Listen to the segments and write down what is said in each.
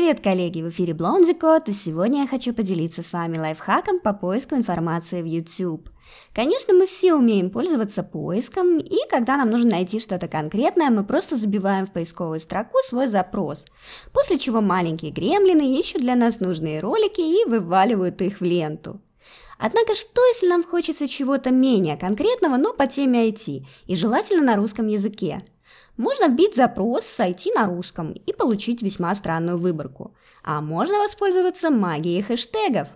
Привет, коллеги! В эфире Блонди Кот, и сегодня я хочу поделиться с вами лайфхаком по поиску информации в YouTube. Конечно, мы все умеем пользоваться поиском, и когда нам нужно найти что-то конкретное, мы просто забиваем в поисковую строку свой запрос, после чего маленькие гремлины ищут для нас нужные ролики и вываливают их в ленту. Однако, что если нам хочется чего-то менее конкретного, но по теме IT, и желательно на русском языке – можно вбить запрос с IT на русском и получить весьма странную выборку. А можно воспользоваться магией хэштегов.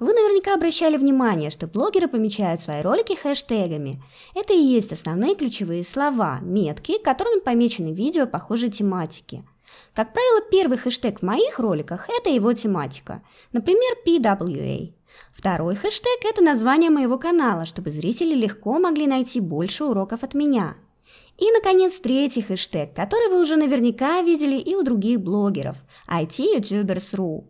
Вы наверняка обращали внимание, что блогеры помечают свои ролики хэштегами. Это и есть основные ключевые слова, метки, которыми помечены видео похожей тематики. Как правило, первый хэштег в моих роликах – это его тематика, например, PWA. Второй хэштег – это название моего канала, чтобы зрители легко могли найти больше уроков от меня – и, наконец, третий хэштег, который вы уже наверняка видели и у других блогеров – IT-youtubers.ru.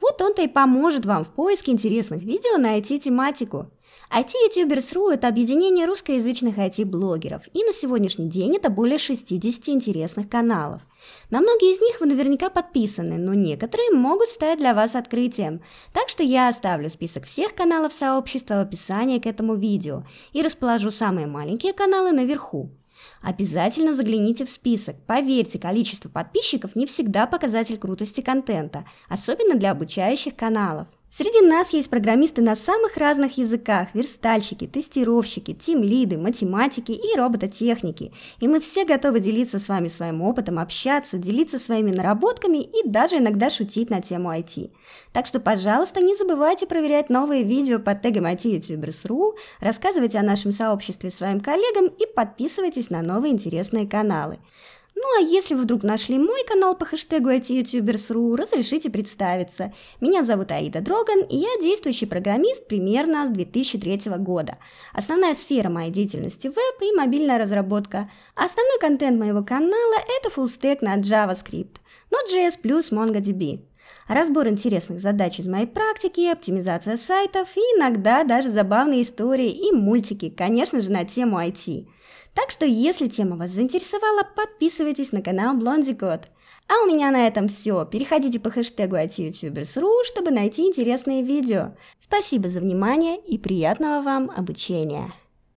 Вот он-то и поможет вам в поиске интересных видео на IT-тематику. IT-youtubers.ru – это объединение русскоязычных IT-блогеров, и на сегодняшний день это более 60 интересных каналов. На многие из них вы наверняка подписаны, но некоторые могут стать для вас открытием. Так что я оставлю список всех каналов сообщества в описании к этому видео и расположу самые маленькие каналы наверху. Обязательно загляните в список. Поверьте, количество подписчиков не всегда показатель крутости контента, особенно для обучающих каналов. Среди нас есть программисты на самых разных языках, верстальщики, тестировщики, тимлиды, математики и робототехники. И мы все готовы делиться с вами своим опытом, общаться, делиться своими наработками и даже иногда шутить на тему IT. Так что, пожалуйста, не забывайте проверять новые видео под тегом ITYouTubers.ru, рассказывайте о нашем сообществе своим коллегам и подписывайтесь на новые интересные каналы. Ну а если вы вдруг нашли мой канал по хэштегу ITYouTubers.ru, разрешите представиться. Меня зовут Аида Дроган, и я действующий программист примерно с 2003 года. Основная сфера моей деятельности – веб и мобильная разработка. Основной контент моего канала – это фуллстек на JavaScript, Node.js плюс MongoDB разбор интересных задач из моей практики, оптимизация сайтов и иногда даже забавные истории и мультики, конечно же, на тему IT. Так что, если тема вас заинтересовала, подписывайтесь на канал Блонди Кот. А у меня на этом все. Переходите по хэштегу ityoutubers.ru, чтобы найти интересные видео. Спасибо за внимание и приятного вам обучения!